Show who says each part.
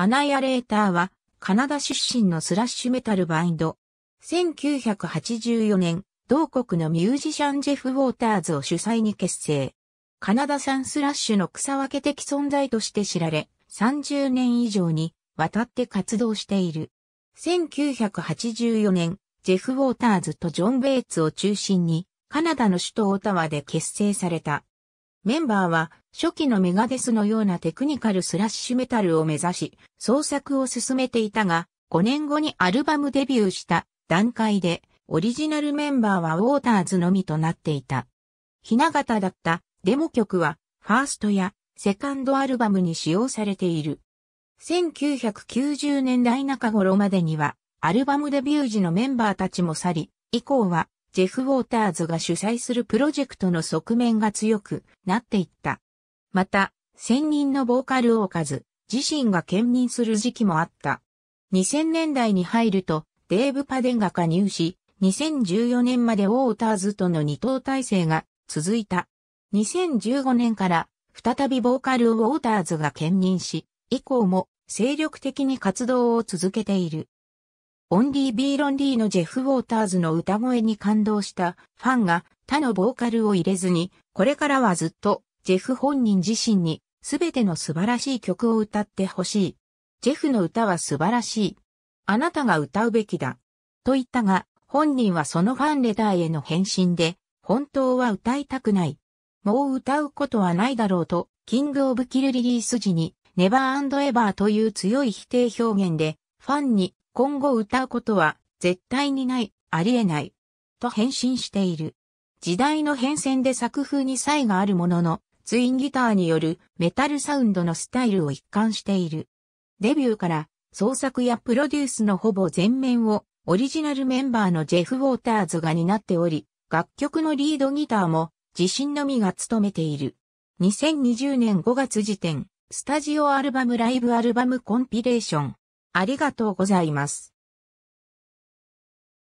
Speaker 1: アナイアレーターは、カナダ出身のスラッシュメタルバインド。1984年、同国のミュージシャンジェフ・ウォーターズを主催に結成。カナダ産スラッシュの草分け的存在として知られ、30年以上にわたって活動している。1984年、ジェフ・ウォーターズとジョン・ベイツを中心に、カナダの首都オタワで結成された。メンバーは初期のメガデスのようなテクニカルスラッシュメタルを目指し、創作を進めていたが、5年後にアルバムデビューした段階で、オリジナルメンバーはウォーターズのみとなっていた。ひな形だったデモ曲は、ファーストやセカンドアルバムに使用されている。1990年代中頃までには、アルバムデビュー時のメンバーたちも去り、以降は、ジェフ・ウォーターズが主催するプロジェクトの側面が強くなっていった。また、専任のボーカルを置かず、自身が兼任する時期もあった。2000年代に入ると、デーブ・パデンが加入し、2014年までウォーターズとの二等体制が続いた。2015年から再びボーカルをウォーターズが兼任し、以降も精力的に活動を続けている。オンリー・ビー・ロンリーのジェフ・ウォーターズの歌声に感動したファンが他のボーカルを入れずに、これからはずっとジェフ本人自身にすべての素晴らしい曲を歌ってほしい。ジェフの歌は素晴らしい。あなたが歌うべきだ。と言ったが、本人はそのファンレターへの返信で、本当は歌いたくない。もう歌うことはないだろうと、キングオブキルリリース時に、ネバーエバーという強い否定表現で、ファンに今後歌うことは絶対にない、ありえない、と返信している。時代の変遷で作風に差異があるものの、ツインギターによるメタルサウンドのスタイルを一貫している。デビューから創作やプロデュースのほぼ全面をオリジナルメンバーのジェフ・ウォーターズが担っており、楽曲のリードギターも自身のみが務めている。2020年5月時点、スタジオアルバムライブアルバムコンピレーション。ありがとうございます。